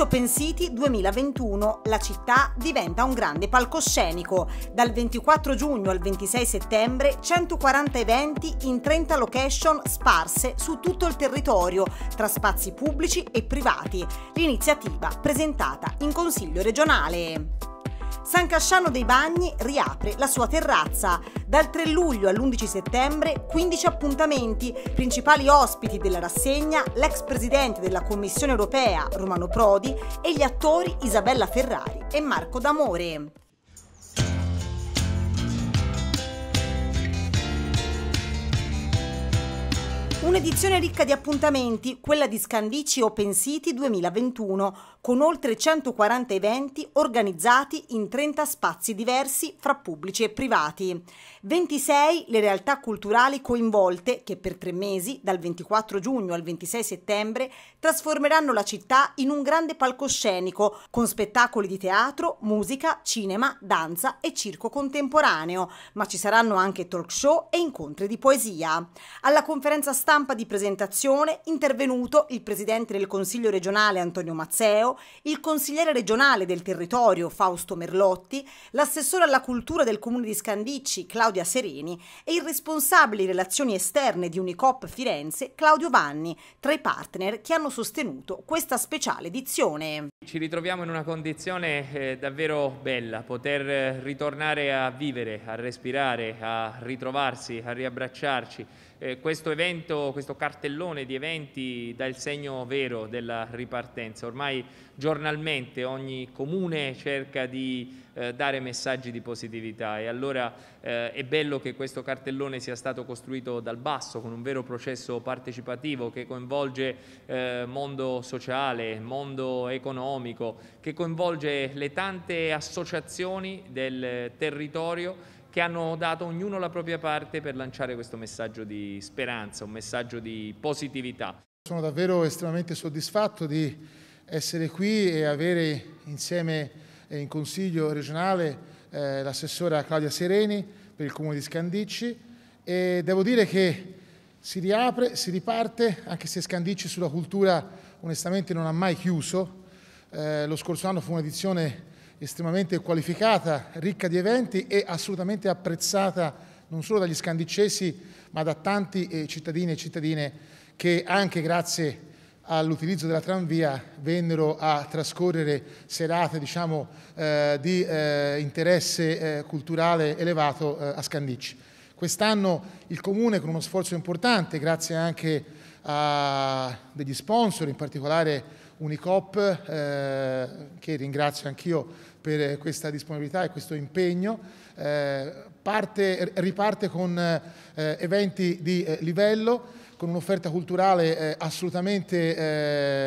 Open City 2021 la città diventa un grande palcoscenico. Dal 24 giugno al 26 settembre 140 eventi in 30 location sparse su tutto il territorio, tra spazi pubblici e privati. L'iniziativa presentata in Consiglio regionale. San Casciano dei Bagni riapre la sua terrazza. Dal 3 luglio all'11 settembre 15 appuntamenti, principali ospiti della rassegna l'ex presidente della Commissione europea Romano Prodi e gli attori Isabella Ferrari e Marco D'Amore. Un'edizione ricca di appuntamenti, quella di Scandici Open City 2021, con oltre 140 eventi organizzati in 30 spazi diversi fra pubblici e privati. 26 le realtà culturali coinvolte che per tre mesi, dal 24 giugno al 26 settembre, trasformeranno la città in un grande palcoscenico con spettacoli di teatro, musica, cinema, danza e circo contemporaneo, ma ci saranno anche talk show e incontri di poesia. Alla conferenza stampa stampa di presentazione intervenuto il presidente del Consiglio regionale Antonio Mazzeo, il consigliere regionale del territorio Fausto Merlotti, l'assessore alla cultura del comune di Scandicci Claudia Sereni e il responsabile relazioni esterne di Unicop Firenze Claudio Vanni, tra i partner che hanno sostenuto questa speciale edizione. Ci ritroviamo in una condizione eh, davvero bella, poter eh, ritornare a vivere, a respirare, a ritrovarsi, a riabbracciarci eh, questo evento, questo cartellone di eventi dà il segno vero della ripartenza. Ormai giornalmente ogni comune cerca di eh, dare messaggi di positività e allora eh, è bello che questo cartellone sia stato costruito dal basso con un vero processo partecipativo che coinvolge eh, mondo sociale, mondo economico, che coinvolge le tante associazioni del territorio che hanno dato ognuno la propria parte per lanciare questo messaggio di speranza, un messaggio di positività. Sono davvero estremamente soddisfatto di essere qui e avere insieme in Consiglio regionale eh, l'assessora Claudia Sereni per il Comune di Scandicci e devo dire che si riapre, si riparte, anche se Scandicci sulla cultura onestamente non ha mai chiuso. Eh, lo scorso anno fu un'edizione estremamente qualificata, ricca di eventi e assolutamente apprezzata non solo dagli scandicesi ma da tanti eh, cittadini e cittadine che anche grazie all'utilizzo della tranvia vennero a trascorrere serate diciamo, eh, di eh, interesse eh, culturale elevato eh, a Scandicci. Quest'anno il Comune con uno sforzo importante, grazie anche a degli sponsor, in particolare Unicop, eh, che ringrazio anch'io per questa disponibilità e questo impegno. Eh, parte, riparte con eh, eventi di eh, livello, con un'offerta culturale eh, assolutamente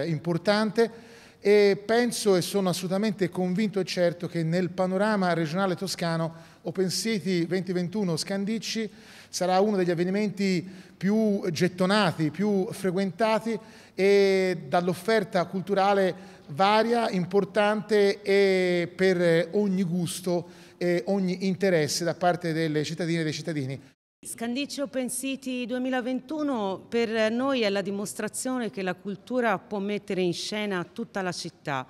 eh, importante e penso e sono assolutamente convinto e certo che nel panorama regionale toscano Open City 2021 Scandicci sarà uno degli avvenimenti più gettonati, più frequentati e dall'offerta culturale varia, importante e per ogni gusto e ogni interesse da parte delle cittadine e dei cittadini. Scandicci Open City 2021 per noi è la dimostrazione che la cultura può mettere in scena tutta la città.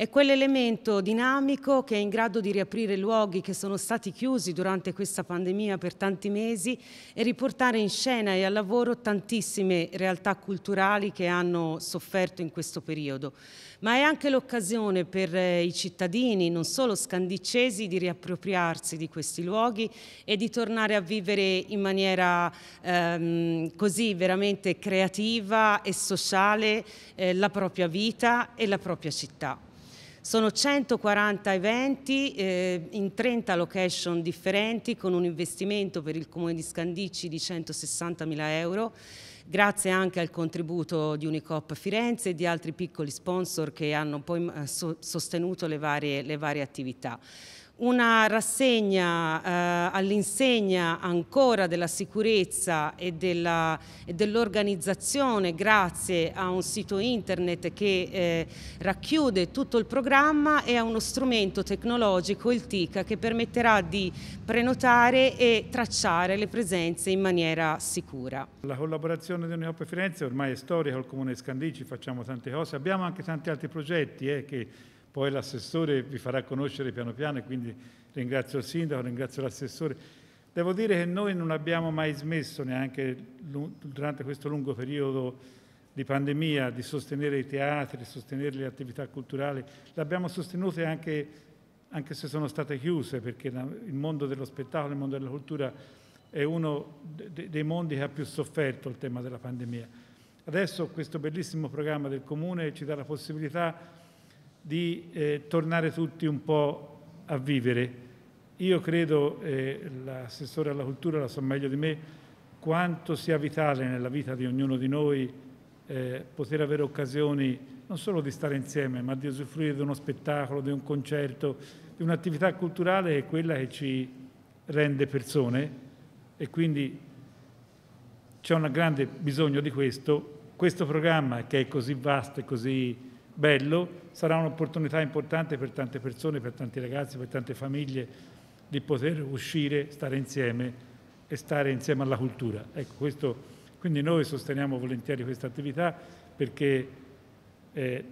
È quell'elemento dinamico che è in grado di riaprire luoghi che sono stati chiusi durante questa pandemia per tanti mesi e riportare in scena e al lavoro tantissime realtà culturali che hanno sofferto in questo periodo. Ma è anche l'occasione per eh, i cittadini, non solo scandicesi, di riappropriarsi di questi luoghi e di tornare a vivere in maniera ehm, così veramente creativa e sociale eh, la propria vita e la propria città. Sono 140 eventi eh, in 30 location differenti con un investimento per il Comune di Scandicci di 160.000 euro grazie anche al contributo di Unicop Firenze e di altri piccoli sponsor che hanno poi eh, sostenuto le varie, le varie attività una rassegna eh, all'insegna ancora della sicurezza e, dell'organizzazione grazie a un sito internet che eh, racchiude tutto il programma e a uno strumento tecnologico, il TICA, che permetterà di prenotare e tracciare le presenze in maniera sicura. La collaborazione di Uniop Firenze ormai è storica, al Comune di Scandici facciamo tante cose, abbiamo anche tanti altri progetti eh, che poi l'assessore vi farà conoscere piano piano quindi ringrazio il sindaco, ringrazio l'assessore. Devo dire che noi non abbiamo mai smesso neanche durante questo lungo periodo di pandemia di sostenere i teatri, di sostenere le attività culturali, le abbiamo sostenute anche, anche se sono state chiuse perché il mondo dello spettacolo, il mondo della cultura è uno dei mondi che ha più sofferto il tema della pandemia. Adesso questo bellissimo programma del Comune ci dà la possibilità di eh, tornare tutti un po' a vivere. Io credo, eh, l'assessore alla cultura la so meglio di me, quanto sia vitale nella vita di ognuno di noi eh, poter avere occasioni non solo di stare insieme, ma di usufruire di uno spettacolo, di un concerto, di un'attività culturale che è quella che ci rende persone e quindi c'è un grande bisogno di questo. Questo programma che è così vasto e così bello, sarà un'opportunità importante per tante persone, per tanti ragazzi, per tante famiglie di poter uscire, stare insieme e stare insieme alla cultura. Ecco, questo, quindi noi sosteniamo volentieri questa attività perché, eh,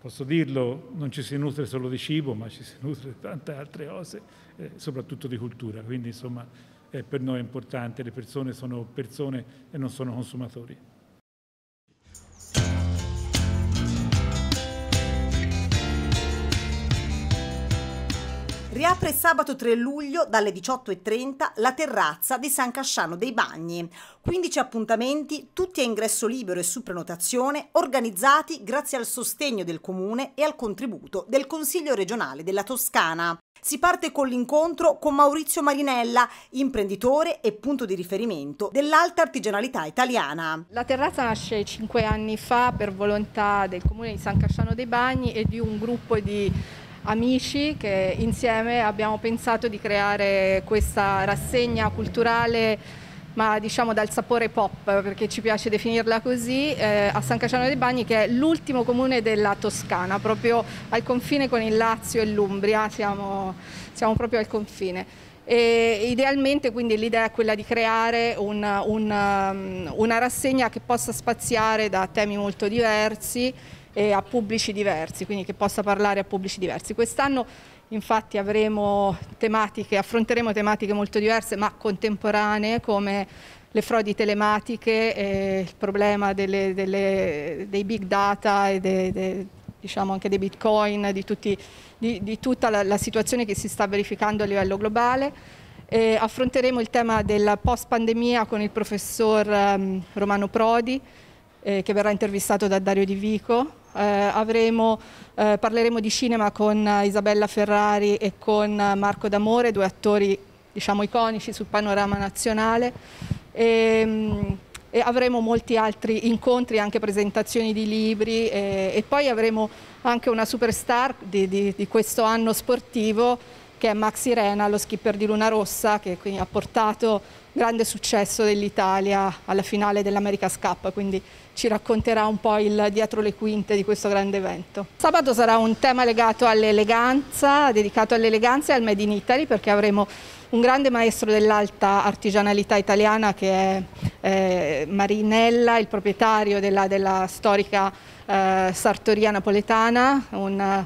posso dirlo, non ci si nutre solo di cibo, ma ci si nutre di tante altre cose, eh, soprattutto di cultura. Quindi insomma eh, per noi è importante, le persone sono persone e non sono consumatori. Riapre sabato 3 luglio dalle 18.30 la terrazza di San Casciano dei Bagni. 15 appuntamenti, tutti a ingresso libero e su prenotazione, organizzati grazie al sostegno del Comune e al contributo del Consiglio regionale della Toscana. Si parte con l'incontro con Maurizio Marinella, imprenditore e punto di riferimento dell'alta artigianalità italiana. La terrazza nasce cinque anni fa per volontà del comune di San Casciano dei Bagni e di un gruppo di amici che insieme abbiamo pensato di creare questa rassegna culturale ma diciamo dal sapore pop, perché ci piace definirla così, eh, a San Casciano dei Bagni, che è l'ultimo comune della Toscana, proprio al confine con il Lazio e l'Umbria, siamo, siamo proprio al confine. E idealmente quindi l'idea è quella di creare un, un, um, una rassegna che possa spaziare da temi molto diversi e a pubblici diversi, quindi che possa parlare a pubblici diversi. Quest'anno infatti avremo tematiche, affronteremo tematiche molto diverse ma contemporanee come le frodi telematiche, eh, il problema delle, delle, dei big data e de, de, diciamo, anche dei bitcoin, di, tutti, di, di tutta la, la, situazione che si sta verificando a livello globale. E affronteremo il tema della post-pandemia con il professor um, Romano Prodi, eh, che verrà intervistato da Dario Di Vico. Eh, avremo, eh, parleremo di cinema con eh, Isabella Ferrari e con eh, Marco D'Amore, due attori diciamo, iconici sul panorama nazionale. E, ehm, e avremo molti altri incontri, anche presentazioni di libri e, e poi avremo anche una superstar di, di, di, questo anno sportivo che è Maxi Rena, lo skipper di Luna Rossa, che ha portato grande successo dell'Italia alla finale dell'America's Cup, quindi ci racconterà un po' il dietro le quinte di questo grande evento. Sabato sarà un tema legato all'eleganza, dedicato all'eleganza e al Made in Italy, perché avremo un grande maestro dell'alta artigianalità italiana che è eh, Marinella, il proprietario della, della storica eh, sartoria napoletana, un,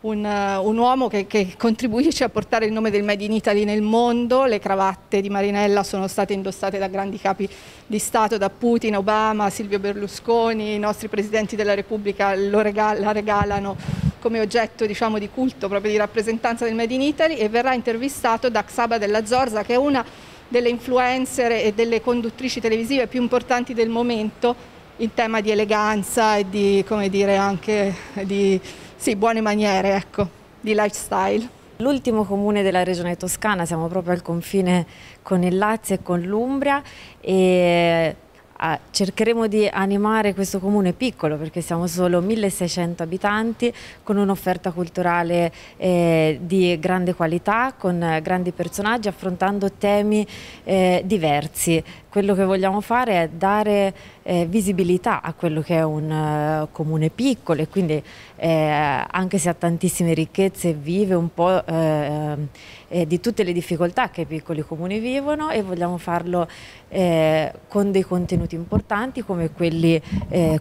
un, un uomo che, che, contribuisce a portare il nome del Made in Italy nel mondo. Le cravatte di Marinella sono state indossate da grandi capi di Stato, da Putin, Obama, Silvio Berlusconi, i nostri presidenti della Repubblica regal la regalano come oggetto diciamo, di culto, proprio di rappresentanza del Made in Italy e verrà intervistato da Xaba della Zorza che è una delle influencer e delle conduttrici televisive più importanti del momento in tema di eleganza e di, come dire, anche di sì, buone maniere, ecco, di lifestyle. L'ultimo comune della regione toscana, siamo proprio al confine con il Lazio e con l'Umbria e Ah, cercheremo di animare questo comune piccolo perché siamo solo 1600 abitanti con un'offerta culturale eh, di grande qualità, con grandi personaggi affrontando temi eh, diversi quello che vogliamo fare è dare eh, visibilità a quello che è un uh, comune piccolo e quindi eh, anche se ha tantissime ricchezze vive un po' eh, eh di tutte le difficoltà che i piccoli comuni vivono e vogliamo farlo eh, con dei contenuti importanti come quelli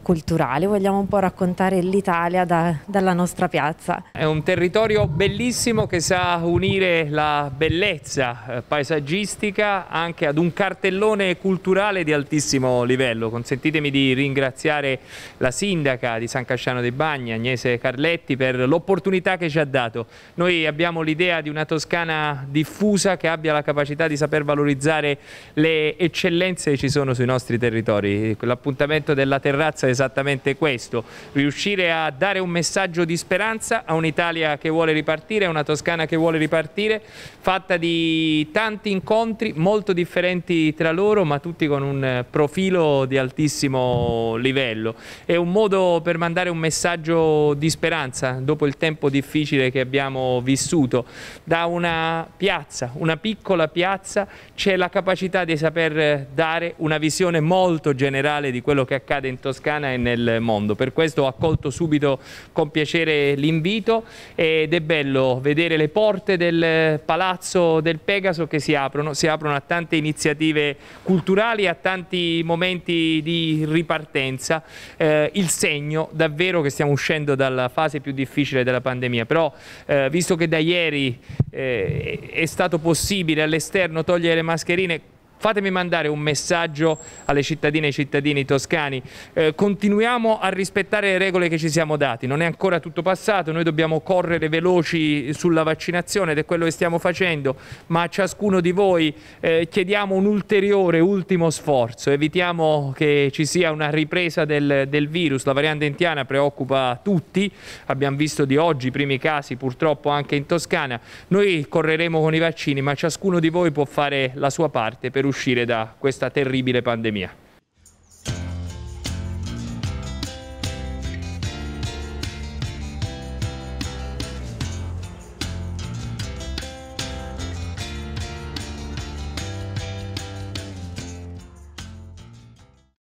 culturali, vogliamo un po' raccontare l'Italia da, dalla nostra piazza. È un territorio bellissimo che sa unire la bellezza paesaggistica anche ad un cartellone culturale di altissimo livello. Consentitemi di ringraziare la sindaca di San Casciano dei Bagni, Agnese Carletti, per l'opportunità che ci ha dato. Noi abbiamo l'idea di una Toscana diffusa che abbia la capacità di saper valorizzare le eccellenze che ci sono sui nostri territori. L'appuntamento della terrazza è esattamente questo, riuscire a dare un messaggio di speranza a un'Italia che vuole ripartire, a una Toscana che vuole ripartire, fatta di tanti incontri molto differenti tra loro, ma ma tutti con un eh, profilo di altissimo livello. È un modo per mandare un messaggio di speranza dopo il tempo difficile che abbiamo vissuto. Da una piazza, una piccola piazza, c'è la capacità di saper dare una visione molto generale di quello che accade in Toscana e nel mondo. Per questo ho accolto subito con piacere l'invito ed è bello vedere le porte del Palazzo del Pegaso che si aprono, si aprono a tante iniziative culturali culturali a tanti momenti di ripartenza eh, il segno davvero che stiamo uscendo dalla fase più difficile della pandemia, però eh, visto che da ieri eh, è stato possibile all'esterno togliere le mascherine Fatemi mandare un messaggio alle cittadine e ai cittadini toscani. Eh, continuiamo a rispettare le regole che ci siamo dati. Non è ancora tutto passato, noi dobbiamo correre veloci sulla vaccinazione ed è quello che stiamo facendo, ma a ciascuno di voi eh, chiediamo un ulteriore, ultimo sforzo. Evitiamo che ci sia una ripresa del, del virus. La variante indiana preoccupa tutti. Abbiamo visto di oggi i primi casi purtroppo anche in Toscana. Noi correremo con i vaccini, ma ciascuno di voi può fare la sua parte per uscire uscire da questa terribile pandemia.